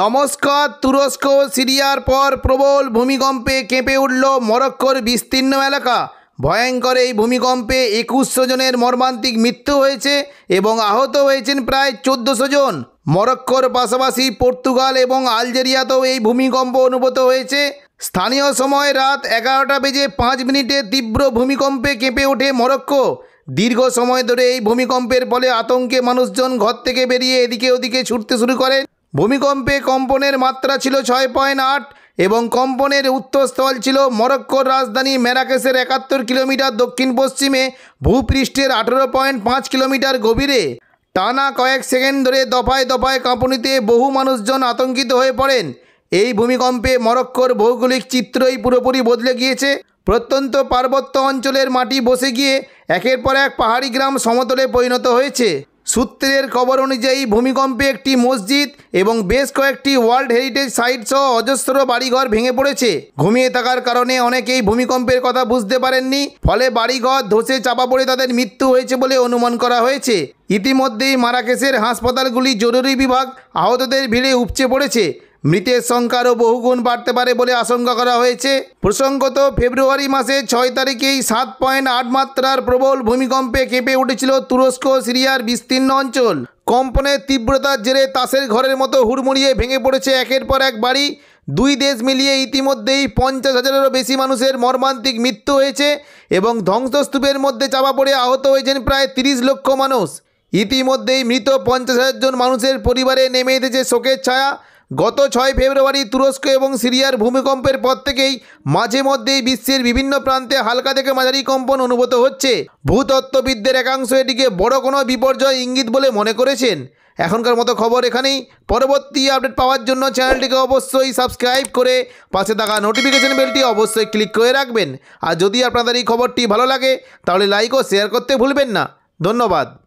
নমস্কার তুরস্ক সিরিয়ার পর প্রবল ভূমিকম্পে কেঁপে উঠল মরক্কোর বিস্তীর্ণ এলাকা ভয়ঙ্কর এই ভূমিকম্পে একুশশো জনের মর্মান্তিক মৃত্যু হয়েছে এবং আহত হয়েছেন প্রায় চোদ্দোশো জন মরক্কোর পাশাপাশি পর্তুগাল এবং আলজেরিয়াতেও এই ভূমিকম্প অনুভূত হয়েছে স্থানীয় সময় রাত এগারোটা বেজে পাঁচ মিনিটে তীব্র ভূমিকম্পে কেঁপে ওঠে মরক্কো দীর্ঘ সময় ধরে এই ভূমিকম্পের ফলে আতঙ্কে মানুষজন ঘর থেকে বেরিয়ে এদিকে ওদিকে ছুটতে শুরু করেন ভূমিকম্পে কম্পনের মাত্রা ছিল ছয় পয়েন্ট আট এবং কম্পনের উত্তরস্থল ছিল মরক্কোর রাজধানী ম্যারাকেসের একাত্তর কিলোমিটার দক্ষিণ পশ্চিমে ভূপৃষ্ঠের আঠেরো পয়েন্ট পাঁচ কিলোমিটার গভীরে টানা কয়েক সেকেন্ড ধরে দফায় দফায় কাঁপুনিতে বহু মানুষজন আতঙ্কিত হয়ে পড়েন এই ভূমিকম্পে মরক্কোর ভৌগোলিক চিত্রই পুরোপুরি বদলে গিয়েছে প্রত্যন্ত পার্বত্য অঞ্চলের মাটি বসে গিয়ে একের পর এক পাহাড়ি গ্রাম সমতলে পরিণত হয়েছে সূত্রের খবর অনুযায়ী ভূমিকম্পে একটি মসজিদ এবং বেশ কয়েকটি ওয়ার্ল্ড হেরিটেজ সাইট সহ অজস্র বাড়িঘর ভেঙে পড়েছে ঘুমিয়ে থাকার কারণে অনেকেই ভূমিকম্পের কথা বুঝতে পারেননি ফলে বাড়িঘর ধসে চাপা পড়ে তাদের মৃত্যু হয়েছে বলে অনুমান করা হয়েছে ইতিমধ্যেই মারাকেশের হাসপাতালগুলি জরুরি বিভাগ আহতদের ভিড়ে উপচে পড়েছে মৃতের সংখ্যারও বহুগুণ বাড়তে পারে বলে আশঙ্কা করা হয়েছে প্রসঙ্গত ফেব্রুয়ারি মাসে ছয় তারিখেই সাত পয়েন্ট আট মাত্রার প্রবল ভূমিকম্পে কেঁপে উঠেছিল তুরস্ক সিরিয়ার বিস্তীর্ণ অঞ্চল কম্পনের তীব্রতার জেরে তাসের ঘরের মতো হুড়মুড়িয়ে ভেঙে পড়েছে একের পর এক বাড়ি দুই দেশ মিলিয়ে ইতিমধ্যেই পঞ্চাশ হাজারেরও বেশি মানুষের মর্মান্তিক মৃত্যু হয়েছে এবং ধ্বংসস্তূপের মধ্যে চাপা পড়ে আহত হয়েছেন প্রায় তিরিশ লক্ষ মানুষ ইতিমধ্যেই মৃত পঞ্চাশ হাজার জন মানুষের পরিবারে নেমে এসেছে শোকের ছায়া গত ছয় ফেব্রুয়ারি তুরস্ক এবং সিরিয়ার ভূমিকম্পের পর থেকেই মাঝে মধ্যেই বিশ্বের বিভিন্ন প্রান্তে হালকা থেকে মাঝারি কম্পন অনুভূত হচ্ছে ভূতত্ত্ববিদদের একাংশ এটিকে বড় কোনো বিপর্যয় ইঙ্গিত বলে মনে করেছেন এখনকার মতো খবর এখানেই পরবর্তী আপডেট পাওয়ার জন্য চ্যানেলটিকে অবশ্যই সাবস্ক্রাইব করে পাশে থাকা নোটিফিকেশন বেলটি অবশ্যই ক্লিক করে রাখবেন আর যদি আপনাদের এই খবরটি ভালো লাগে তাহলে লাইক ও শেয়ার করতে ভুলবেন না ধন্যবাদ